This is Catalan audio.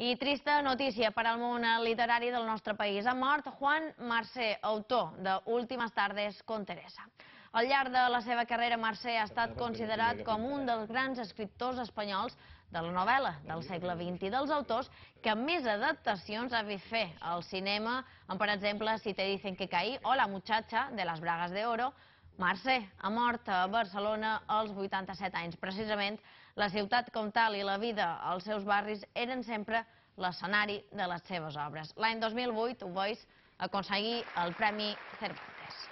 I trista notícia per al món literari del nostre país. Ha mort Juan Mercè, autor de Últimes tardes con Teresa. Al llarg de la seva carrera, Mercè ha estat considerat com un dels grans escriptors espanyols de la novel·la del segle XX i dels autors que més adaptacions ha vist fer al cinema, amb, per exemple, Si te dicen que caí o La muchacha de las bragas de oro, Mercè ha mort a Barcelona als 87 anys. Precisament, la ciutat com tal i la vida als seus barris eren sempre l'escenari de les seves obres. L'any 2008, Bois aconseguí el Premi Cervantes.